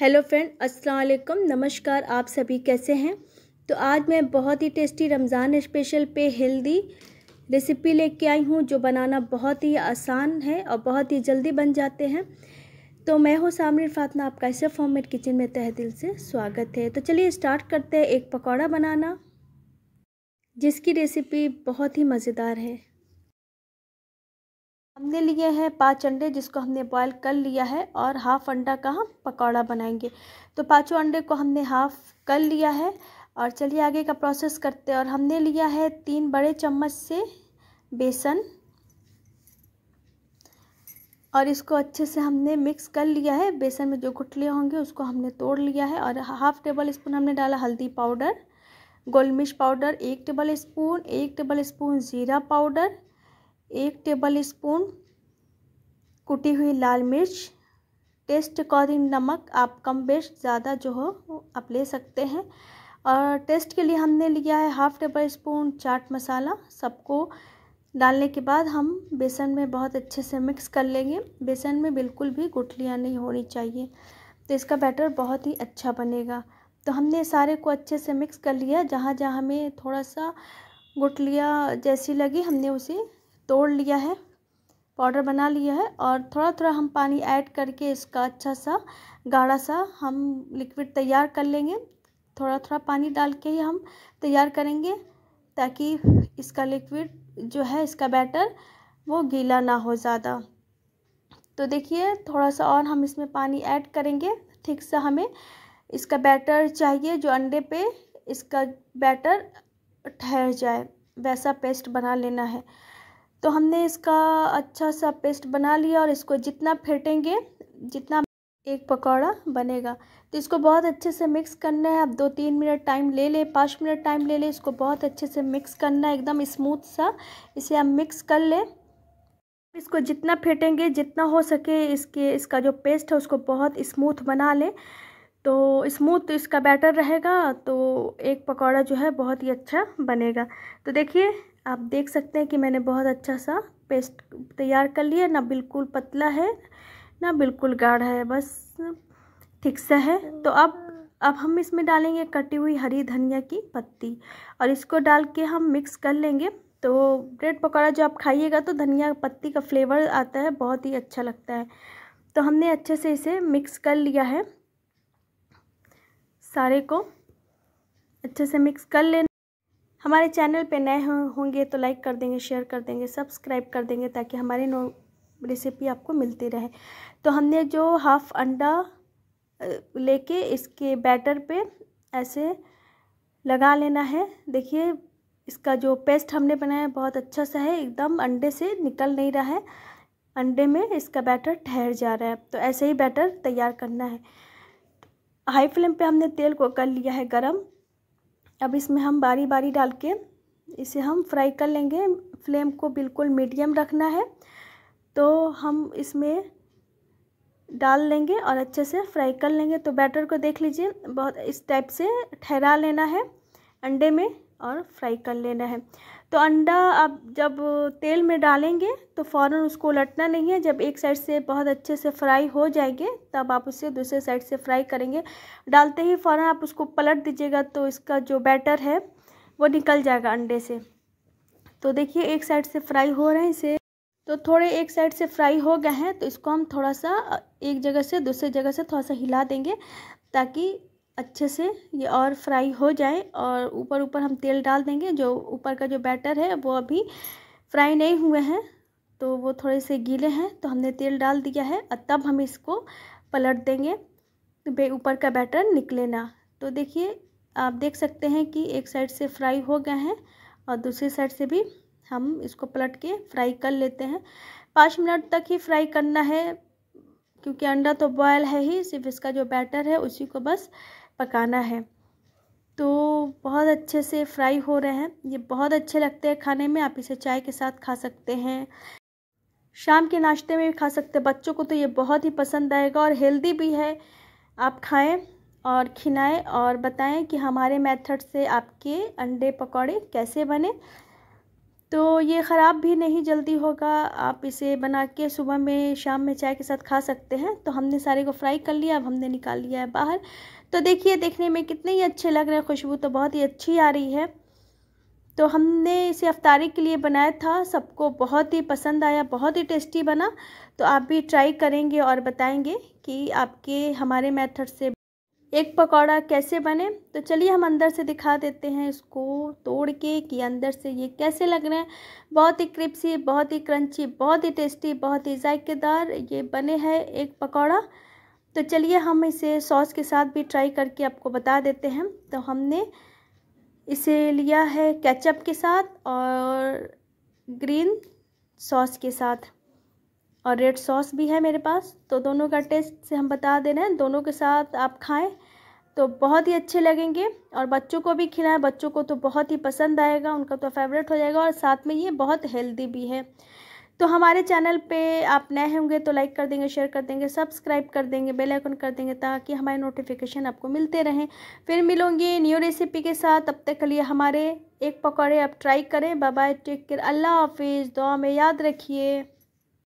hello friend अस्सलाम वालेकुम नमस्कार आप सभी कैसे हैं तो आज मैं बहुत ही टेस्टी रमज़ान स्पेशल पे हेल्दी रेसिपी लेके आई हूँ जो बनाना बहुत ही आसान है और बहुत ही जल्दी बन जाते हैं तो मैं हूँ सामरिन फातना आपका इसे फॉर्मेट किचन में तह दिल से स्वागत है तो चलिए स्टार्ट करते हैं एक पकौड़ा बनाना जिसकी रेसिपी बहुत ही मज़ेदार है हमने लिए हैं पाँच अंडे जिसको हमने बॉयल कर लिया है और हाफ़ अंडा का हम पकौड़ा बनाएंगे तो पाँचों अंडे को हमने हाफ़ कर लिया है और चलिए आगे का प्रोसेस करते हैं और हमने लिया है तीन बड़े चम्मच से बेसन और इसको अच्छे से हमने मिक्स कर लिया है बेसन में जो गुठले होंगे उसको हमने तोड़ लिया है और हाफ़ टेबल स्पून हमने डाला हल्दी पाउडर गोल मिर्च पाउडर एक टेबल स्पून एक टेबल स्पून ज़ीरा पाउडर एक टेबल स्पून कुटी हुई लाल मिर्च टेस्ट अकॉर्डिंग नमक आप कम बेस्ट ज़्यादा जो हो आप ले सकते हैं और टेस्ट के लिए हमने लिया है half tablespoon chaat masala सबको डालने के बाद हम बेसन में बहुत अच्छे से मिक्स कर लेंगे बेसन में बिल्कुल भी गुठलियाँ नहीं होनी चाहिए तो इसका बैटर बहुत ही अच्छा बनेगा तो हमने सारे को अच्छे से मिक्स कर लिया जहाँ जहाँ हमें थोड़ा सा गुठलियाँ जैसी लगी हमने उसे तोड़ लिया है पाउडर बना लिया है और थोड़ा थोड़ा हम पानी ऐड करके इसका अच्छा सा गाढ़ा सा हम लिक्विड तैयार कर लेंगे थोड़ा थोड़ा पानी डाल के ही हम तैयार करेंगे ताकि इसका लिक्विड जो है इसका बैटर वो गीला ना हो ज़्यादा तो देखिए थोड़ा सा और हम इसमें पानी ऐड करेंगे ठीक सा हमें इसका बैटर चाहिए जो अंडे पे इसका बैटर ठहर जाए वैसा पेस्ट बना लेना है तो हमने इसका अच्छा सा पेस्ट बना लिया और इसको जितना फेंटेंगे जितना एक पकौड़ा बनेगा तो इसको बहुत अच्छे से मिक्स करना है आप दो तीन मिनट टाइम ले लें पाँच मिनट टाइम ले लें इसको बहुत अच्छे से मिक्स करना है एकदम स्मूथ सा इसे आप मिक्स कर लें इसको जितना फेंटेंगे जितना हो सके इसके इसका जो पेस्ट है उसको बहुत स्मूथ बना लें तो स्मूथ इसका बैटर रहेगा तो एक पकौड़ा जो है बहुत ही अच्छा बनेगा तो देखिए आप देख सकते हैं कि मैंने बहुत अच्छा सा पेस्ट तैयार कर लिया ना बिल्कुल पतला है ना बिल्कुल गाढ़ा है बस ठीक सा है तो अब अब हम इसमें डालेंगे कटी हुई हरी धनिया की पत्ती और इसको डाल के हम मिक्स कर लेंगे तो ब्रेड पकौड़ा जो आप खाइएगा तो धनिया पत्ती का फ्लेवर आता है बहुत ही अच्छा लगता है तो हमने अच्छे से इसे मिक्स कर लिया है सारे को अच्छे से मिक्स कर लेना हमारे चैनल पे नए होंगे तो लाइक कर देंगे शेयर कर देंगे सब्सक्राइब कर देंगे ताकि हमारी नो रेसिपी आपको मिलती रहे तो हमने जो हाफ़ अंडा लेके इसके बैटर पे ऐसे लगा लेना है देखिए इसका जो पेस्ट हमने बनाया है बहुत अच्छा सा है एकदम अंडे से निकल नहीं रहा है अंडे में इसका बैटर ठहर जा रहा है तो ऐसे ही बैटर तैयार करना है हाई फ्लेम पे हमने तेल को कर लिया है गरम अब इसमें हम बारी बारी डाल के इसे हम फ्राई कर लेंगे फ्लेम को बिल्कुल मीडियम रखना है तो हम इसमें डाल लेंगे और अच्छे से फ्राई कर लेंगे तो बैटर को देख लीजिए बहुत इस टाइप से ठहरा लेना है अंडे में और फ्राई कर लेना है तो अंडा आप जब तेल में डालेंगे तो फ़ौरन उसको उलटना नहीं है जब एक साइड से बहुत अच्छे से फ्राई हो जाएंगे तब आप उसे दूसरे साइड से फ्राई करेंगे डालते ही फ़ौरन आप उसको पलट दीजिएगा तो इसका जो बैटर है वो निकल जाएगा अंडे से तो देखिए एक साइड से फ्राई हो रहे हैं इसे तो थोड़े एक साइड से फ्राई हो गए हैं तो इसको हम थोड़ा सा एक जगह से दूसरे जगह से थोड़ा सा हिला देंगे ताकि अच्छे से ये और फ्राई हो जाए और ऊपर ऊपर हम तेल डाल देंगे जो ऊपर का जो बैटर है वो अभी फ्राई नहीं हुए हैं तो वो थोड़े से गीले हैं तो हमने तेल डाल दिया है और तब हम इसको पलट देंगे बे ऊपर का बैटर निकले ना तो देखिए आप देख सकते हैं कि एक साइड से फ्राई हो गए हैं और दूसरी साइड से भी हम इसको पलट के फ्राई कर लेते हैं पाँच मिनट तक ही फ्राई करना है क्योंकि अंडा तो बॉयल है ही सिर्फ इसका जो बैटर है उसी को बस पकाना है तो बहुत अच्छे से फ्राई हो रहे हैं ये बहुत अच्छे लगते हैं खाने में आप इसे चाय के साथ खा सकते हैं शाम के नाश्ते में भी खा सकते हैं बच्चों को तो ये बहुत ही पसंद आएगा और हेल्दी भी है आप खाएं और खिलाएं और बताएं कि हमारे मेथड से आपके अंडे पकौड़े कैसे बने तो ये ख़राब भी नहीं जल्दी होगा आप इसे बना के सुबह में शाम में चाय के साथ खा सकते हैं तो हमने सारे को फ्राई कर लिया अब हमने निकाल लिया है बाहर तो देखिए देखने में कितने ही अच्छे लग रहे हैं खुशबू तो बहुत ही अच्छी आ रही है तो हमने इसे अफ्तारी के लिए बनाया था सबको बहुत ही पसंद आया बहुत ही टेस्टी बना तो आप भी ट्राई करेंगे और बताएँगे कि आपके हमारे मैथड से एक पकौड़ा कैसे बने तो चलिए हम अंदर से दिखा देते हैं इसको तोड़ के कि अंदर से ये कैसे लग रहे हैं बहुत ही क्रिप्सी बहुत ही क्रंची बहुत ही टेस्टी बहुत ही जायकेदार ये बने हैं एक पकौड़ा तो चलिए हम इसे सॉस के साथ भी ट्राई करके आपको बता देते हैं तो हमने इसे लिया है केचप के साथ और ग्रीन सॉस के साथ और रेड सॉस भी है मेरे पास तो दोनों का टेस्ट से हम बता दे रहे हैं दोनों के साथ आप खाएं तो बहुत ही अच्छे लगेंगे और बच्चों को भी खिलाएं बच्चों को तो बहुत ही पसंद आएगा उनका तो फेवरेट हो जाएगा और साथ में ये बहुत हेल्दी भी है तो हमारे चैनल पे आप नए होंगे तो लाइक कर देंगे शेयर कर देंगे सब्सक्राइब कर देंगे बेल आइकन कर देंगे ताकि हमारे नोटिफिकेशन आपको मिलते रहें फिर मिलूंगी न्यू रेसिपी के साथ अब तक के लिए हमारे एक पकौड़े आप ट्राई करें बाय टेक केयर अल्लाह हाफिज़ दुआ में याद रखिए